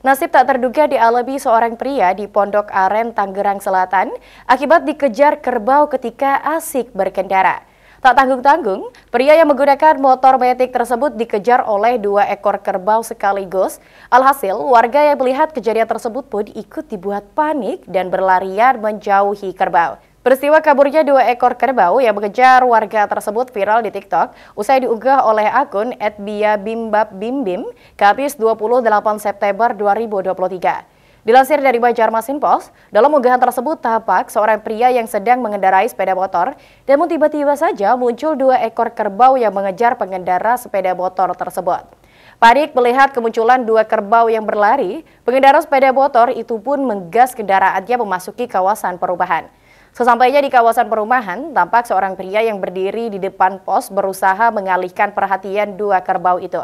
Nasib tak terduga dialami seorang pria di Pondok Aren, Tangerang Selatan akibat dikejar kerbau ketika asik berkendara. Tak tanggung-tanggung, pria yang menggunakan motor metik tersebut dikejar oleh dua ekor kerbau sekaligus. Alhasil, warga yang melihat kejadian tersebut pun ikut dibuat panik dan berlarian menjauhi kerbau. Peristiwa kaburnya dua ekor kerbau yang mengejar warga tersebut viral di TikTok usai diunggah oleh akun @biabimbabbimbim Kamis 28 September 2023. Dilansir dari Banjarmasin Post, dalam unggahan tersebut tampak seorang pria yang sedang mengendarai sepeda motor, dan tiba-tiba saja muncul dua ekor kerbau yang mengejar pengendara sepeda motor tersebut. Panik melihat kemunculan dua kerbau yang berlari, pengendara sepeda motor itu pun menggas kendaraannya memasuki kawasan perubahan. Sesampainya di kawasan perumahan, tampak seorang pria yang berdiri di depan pos berusaha mengalihkan perhatian dua kerbau itu.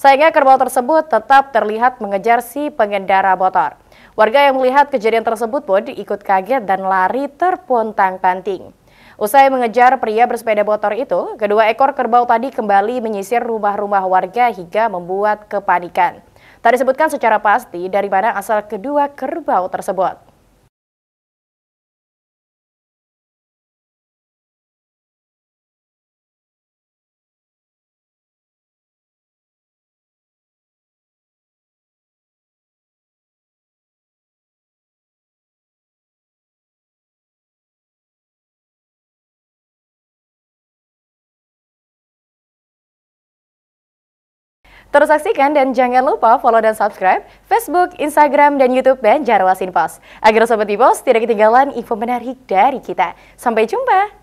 Sayangnya kerbau tersebut tetap terlihat mengejar si pengendara motor. Warga yang melihat kejadian tersebut pun ikut kaget dan lari terpontang-panting. Usai mengejar pria bersepeda motor itu, kedua ekor kerbau tadi kembali menyisir rumah-rumah warga hingga membuat kepanikan. Tak sebutkan secara pasti dari mana asal kedua kerbau tersebut. Terus saksikan dan jangan lupa follow dan subscribe Facebook, Instagram, dan Youtube dan ya, Jarwasin Agar Sobat Ipos tidak ketinggalan info menarik dari kita. Sampai jumpa!